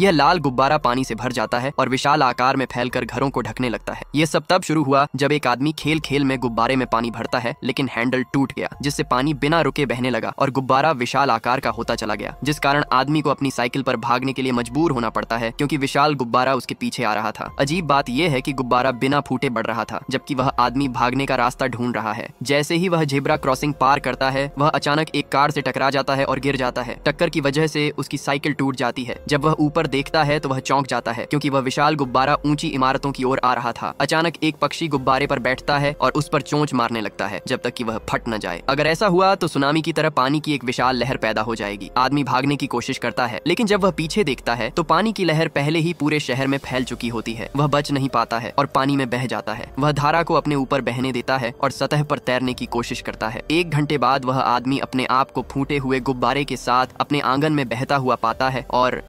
यह लाल गुब्बारा पानी से भर जाता है और विशाल आकार में फैलकर घरों को ढकने लगता है ये सब तब शुरू हुआ जब एक आदमी खेल खेल में गुब्बारे में पानी भरता है लेकिन हैंडल टूट गया जिससे पानी बिना रुके बहने लगा और गुब्बारा विशाल आकार का होता चला गया जिस कारण आदमी को अपनी साइकिल पर भागने के लिए मजबूर होना पड़ता है क्यूँकी विशाल गुब्बारा उसके पीछे आ रहा था अजीब बात यह है की गुब्बारा बिना फूटे बढ़ रहा था जबकि वह आदमी भागने का रास्ता ढूंढ रहा है जैसे ही वह झेबरा क्रॉसिंग पार करता है वह अचानक एक कार से टकरा जाता है और गिर जाता है टक्कर की वजह से उसकी साइकिल टूट जाती है जब वह ऊपर देखता है तो वह चौंक जाता है क्योंकि वह विशाल गुब्बारा ऊंची इमारतों की ओर आ रहा था अचानक एक पक्षी गुब्बारे पर बैठता है और उस पर चोंच मारने लगता है जब तक कि वह फट न जाए अगर ऐसा हुआ तो सुनामी की तरह पानी की एक विशाल लहर पैदा हो जाएगी आदमी भागने की कोशिश करता है लेकिन जब वह पीछे देखता है तो पानी की लहर पहले ही पूरे शहर में फैल चुकी होती है वह बच नहीं पाता है और पानी में बह जाता है वह धारा को अपने ऊपर बहने देता है और सतह पर तैरने की कोशिश करता है एक घंटे बाद वह आदमी अपने आप को फूटे हुए गुब्बारे के साथ अपने आंगन में बहता हुआ पाता है और